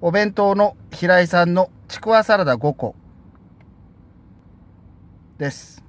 お弁当の平井さんのちくわサラダ5個です。